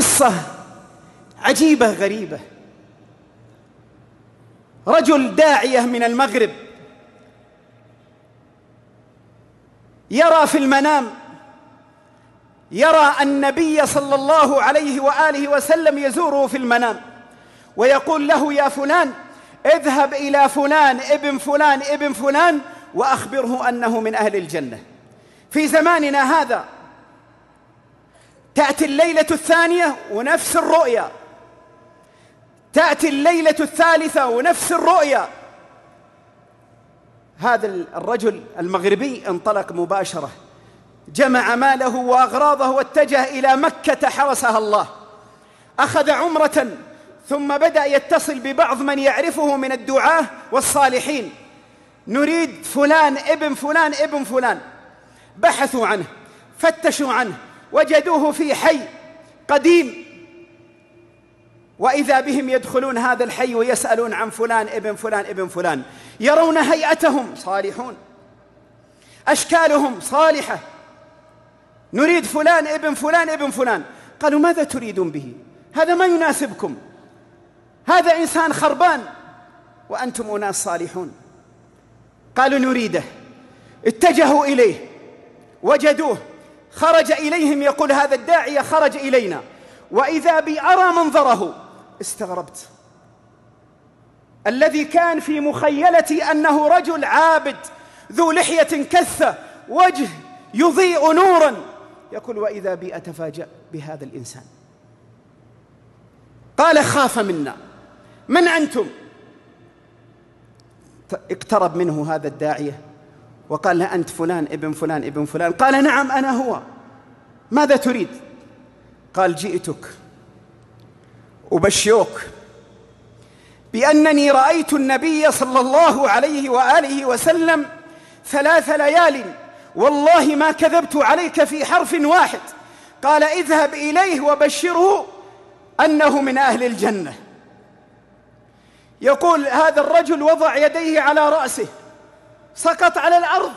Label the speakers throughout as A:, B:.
A: قصة عجيبة غريبة رجل داعية من المغرب يرى في المنام يرى النبي صلى الله عليه وآله وسلم يزوره في المنام ويقول له يا فلان اذهب إلى فلان ابن فلان ابن فلان وأخبره أنه من أهل الجنة في زماننا هذا تأتي الليلة الثانية ونفس الرؤيا تأتي الليلة الثالثة ونفس الرؤيا هذا الرجل المغربي انطلق مباشرة جمع ماله وأغراضه واتجه إلى مكة حرسها الله أخذ عمرة ثم بدأ يتصل ببعض من يعرفه من الدعاة والصالحين نريد فلان ابن فلان ابن فلان بحثوا عنه فتشوا عنه وجدوه في حي قديم واذا بهم يدخلون هذا الحي ويسالون عن فلان ابن فلان ابن فلان يرون هيئتهم صالحون اشكالهم صالحه نريد فلان ابن فلان ابن فلان قالوا ماذا تريدون به هذا ما يناسبكم هذا انسان خربان وانتم اناس صالحون قالوا نريده اتجهوا اليه وجدوه خرج إليهم يقول هذا الداعية خرج إلينا وإذا بي أرى منظره استغربت الذي كان في مخيلتي أنه رجل عابد ذو لحية كثة وجه يضيء نورا يقول وإذا بي أتفاجأ بهذا الإنسان قال خاف منا من أنتم اقترب منه هذا الداعية وقال له أنت فلان ابن فلان ابن فلان قال نعم أنا هو ماذا تريد قال جئتك أبشرك بأنني رأيت النبي صلى الله عليه وآله وسلم ثلاث ليال والله ما كذبت عليك في حرف واحد قال اذهب إليه وبشره أنه من أهل الجنة يقول هذا الرجل وضع يديه على رأسه سقط على الأرض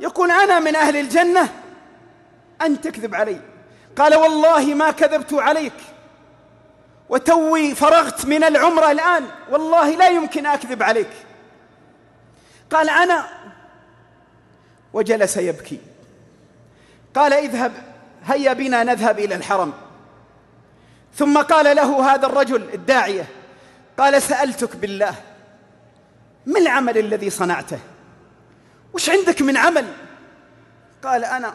A: يقول أنا من أهل الجنة أن تكذب علي قال والله ما كذبت عليك وتوي فرغت من العمرة الآن والله لا يمكن أكذب عليك قال أنا وجلس يبكي قال اذهب هيا بنا نذهب إلى الحرم ثم قال له هذا الرجل الداعية قال سألتك بالله ما العمل الذي صنعته وش عندك من عمل قال أنا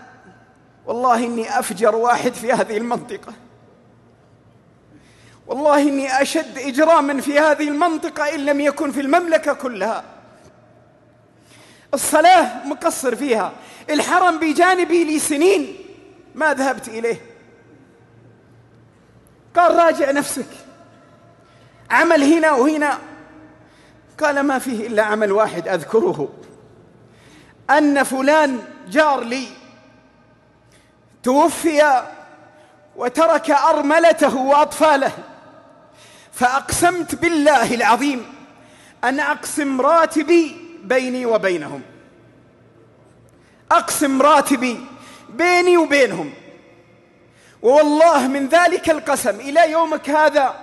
A: والله إني أفجر واحد في هذه المنطقة والله إني أشد إجراما في هذه المنطقة إن لم يكن في المملكة كلها الصلاة مقصر فيها الحرم بجانبي لي سنين ما ذهبت إليه قال راجع نفسك عمل هنا وهنا قال ما فيه إلا عمل واحد أذكره أن فلان جار لي توفي وترك أرملته وأطفاله فأقسمت بالله العظيم أن أقسم راتبي بيني وبينهم أقسم راتبي بيني وبينهم ووالله من ذلك القسم إلى يومك هذا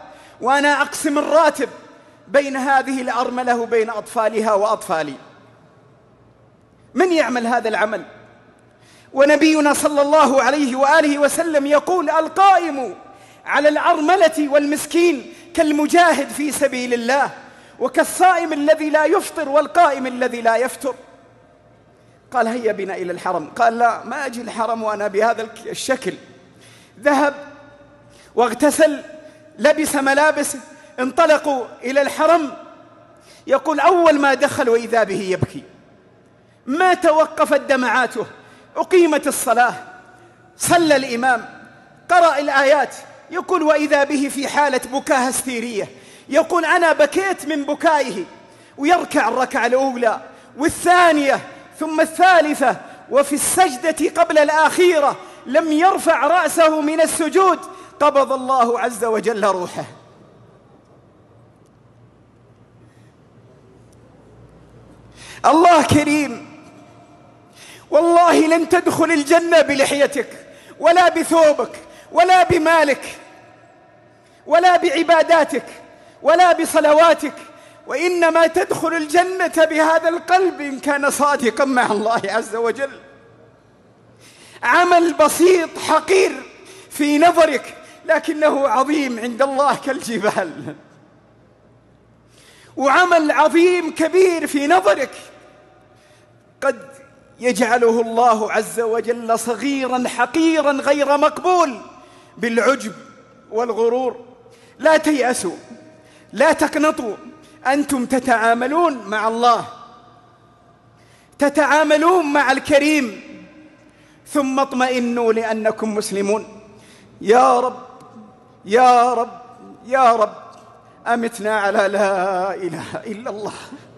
A: وأنا أقسم الراتب بين هذه الأرملة وبين أطفالها وأطفالي من يعمل هذا العمل ونبينا صلى الله عليه واله وسلم يقول القائم على الارمله والمسكين كالمجاهد في سبيل الله وكالصائم الذي لا يفطر والقائم الذي لا يفتر قال هيا بنا الى الحرم قال لا ما اجي الحرم وانا بهذا الشكل ذهب واغتسل لبس ملابسه انطلقوا الى الحرم يقول اول ما دخل واذا به يبكي ما توقفت دمعاته أقيمت الصلاة صلى الإمام قرأ الآيات يقول وإذا به في حالة بكاء هستيرية يقول أنا بكيت من بكائه ويركع الركعة الأولى والثانية ثم الثالثة وفي السجدة قبل الآخيرة لم يرفع رأسه من السجود قبض الله عز وجل روحه الله كريم والله لن تدخل الجنة بلحيتك ولا بثوبك ولا بمالك ولا بعباداتك ولا بصلواتك وإنما تدخل الجنة بهذا القلب إن كان صادقا مع الله عز وجل عمل بسيط حقير في نظرك لكنه عظيم عند الله كالجبال وعمل عظيم كبير في نظرك يجعله الله عز وجل صغيرا حقيرا غير مقبول بالعجب والغرور لا تيأسوا لا تقنطوا أنتم تتعاملون مع الله تتعاملون مع الكريم ثم اطمئنوا لأنكم مسلمون يا رب يا رب يا رب أمتنا على لا إله إلا الله